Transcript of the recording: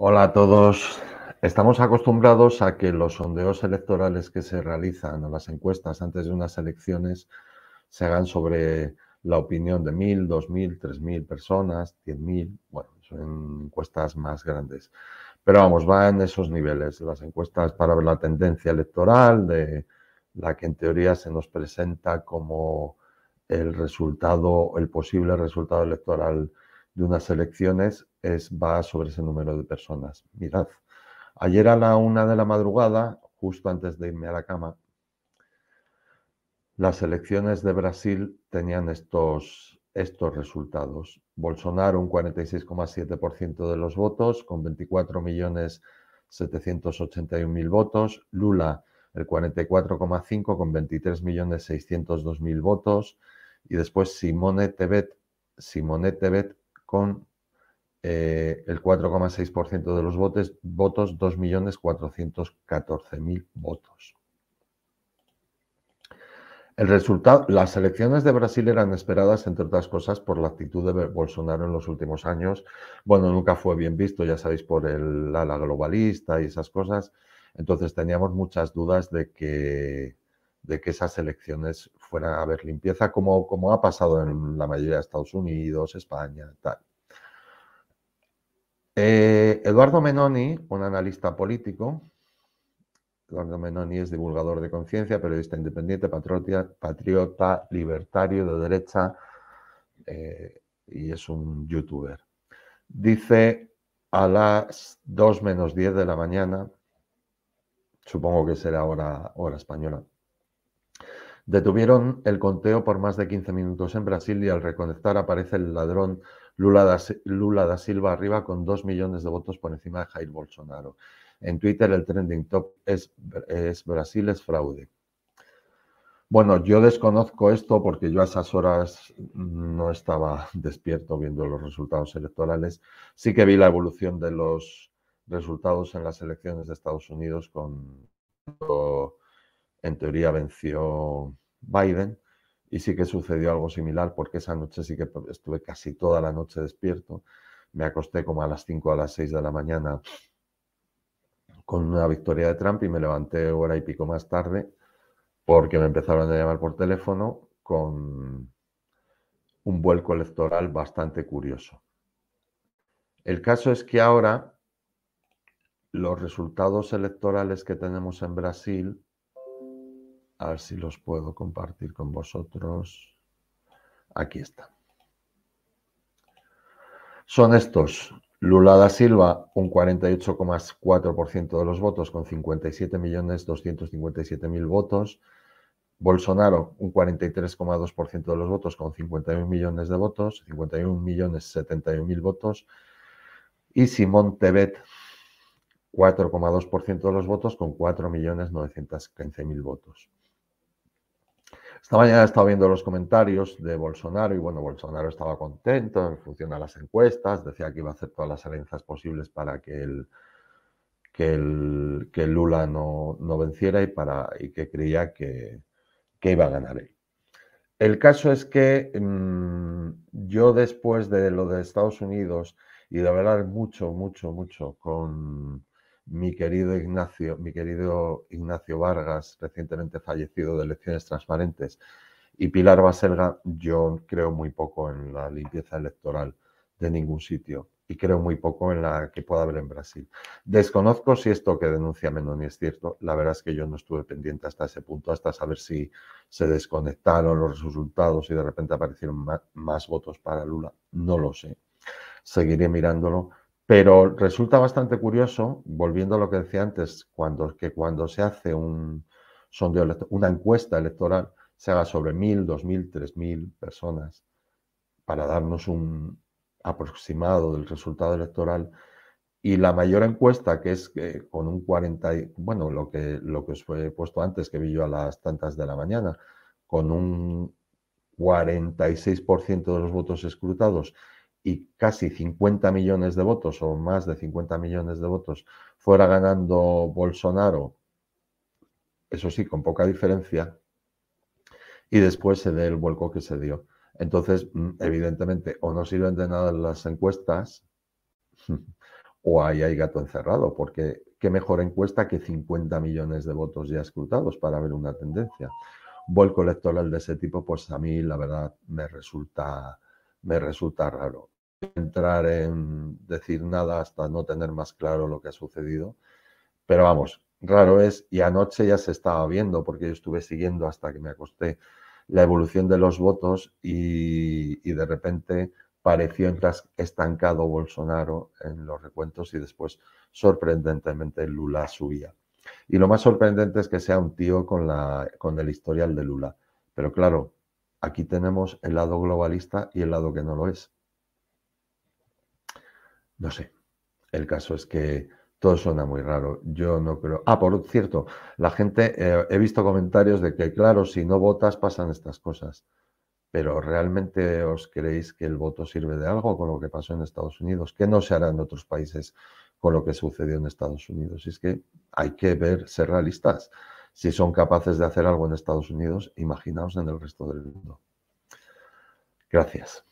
Hola a todos. Estamos acostumbrados a que los sondeos electorales que se realizan o las encuestas antes de unas elecciones se hagan sobre la opinión de mil, dos mil, tres mil personas, diez mil, bueno, son encuestas más grandes. Pero vamos, va en esos niveles. Las encuestas para ver la tendencia electoral, de la que en teoría se nos presenta como el resultado, el posible resultado electoral de unas elecciones es, va sobre ese número de personas. Mirad, ayer a la una de la madrugada, justo antes de irme a la cama, las elecciones de Brasil tenían estos, estos resultados. Bolsonaro un 46,7% de los votos, con 24 millones votos. Lula el 44,5 con 23.602.000 votos. Y después Simone Tebet, Simone Tebet con eh, el 4,6% de los votos, votos 2.414.000 votos. El resultado, las elecciones de Brasil eran esperadas, entre otras cosas, por la actitud de Bolsonaro en los últimos años. Bueno, nunca fue bien visto, ya sabéis, por el ala globalista y esas cosas. Entonces teníamos muchas dudas de que, de que esas elecciones fueran a haber limpieza, como, como ha pasado en la mayoría de Estados Unidos, España, tal. Eh, Eduardo Menoni, un analista político, Eduardo Menoni es divulgador de conciencia, periodista independiente, patriota, libertario de derecha eh, y es un youtuber. Dice a las 2 menos 10 de la mañana, supongo que será hora, hora española, Detuvieron el conteo por más de 15 minutos en Brasil y al reconectar aparece el ladrón Lula da, Silva arriba con 2 millones de votos por encima de Jair Bolsonaro. En Twitter el trending top es Brasil es fraude. Bueno, yo desconozco esto porque yo a esas horas no estaba despierto viendo los resultados electorales. Sí que vi la evolución de los resultados en las elecciones de Estados Unidos con en teoría venció Biden. Y sí que sucedió algo similar porque esa noche sí que estuve casi toda la noche despierto. Me acosté como a las 5 o a las 6 de la mañana con una victoria de Trump y me levanté hora y pico más tarde porque me empezaron a llamar por teléfono con un vuelco electoral bastante curioso. El caso es que ahora los resultados electorales que tenemos en Brasil a ver si los puedo compartir con vosotros. Aquí está. Son estos. Lula da Silva, un 48,4% de los votos, con 57.257.000 votos. Bolsonaro, un 43,2% de los votos, con 51 millones de votos, 51 votos. Y Simón Tebet, 4,2% de los votos, con 4.915.000 votos. Esta mañana he estado viendo los comentarios de Bolsonaro y bueno, Bolsonaro estaba contento en función a las encuestas, decía que iba a hacer todas las alianzas posibles para que el, que el, Lula no, venciera y, para, y que creía que, iba a ganar él. El caso es que mm, yo después de lo de Estados Unidos y de hablar mucho, mucho, mucho con, mi querido Ignacio, mi querido Ignacio Vargas, recientemente fallecido de elecciones transparentes, y Pilar Baselga, yo creo muy poco en la limpieza electoral de ningún sitio y creo muy poco en la que pueda haber en Brasil. Desconozco si esto que denuncia Menoni es cierto. La verdad es que yo no estuve pendiente hasta ese punto, hasta saber si se desconectaron los resultados y de repente aparecieron más votos para Lula. No lo sé. Seguiré mirándolo, pero resulta bastante curioso, volviendo a lo que decía antes, cuando, que cuando se hace un sondeo, una encuesta electoral, se haga sobre mil, dos mil, tres mil personas para darnos un aproximado del resultado electoral. Y la mayor encuesta, que es que eh, con un 40, bueno, lo que, lo que os he puesto antes, que vi yo a las tantas de la mañana, con un 46% de los votos escrutados y casi 50 millones de votos o más de 50 millones de votos fuera ganando Bolsonaro, eso sí, con poca diferencia, y después se dé el vuelco que se dio. Entonces, mm, evidentemente, o no sirven de nada las encuestas, o ahí hay gato encerrado, porque qué mejor encuesta que 50 millones de votos ya escrutados para ver una tendencia. Vuelco electoral de ese tipo, pues a mí la verdad me resulta, me resulta raro entrar en decir nada hasta no tener más claro lo que ha sucedido. Pero vamos, raro es, y anoche ya se estaba viendo, porque yo estuve siguiendo hasta que me acosté la evolución de los votos y, de repente pareció estancado Bolsonaro en los recuentos y después sorprendentemente Lula subía. Y lo más sorprendente es que sea un tío con, la, con el historial de Lula. Pero claro, aquí tenemos el lado globalista y el lado que no lo es. No sé. El caso es que todo suena muy raro. Yo no creo. Ah, por cierto, la gente, eh, he visto comentarios de que, claro, si no votas pasan estas cosas. Pero ¿realmente os creéis que el voto sirve de algo con lo que pasó en Estados Unidos? que no se hará en otros países con lo que sucedió en Estados Unidos? Y es que hay que ver, ser realistas. Si son capaces de hacer algo en Estados Unidos, imaginaos en el resto del mundo. Gracias.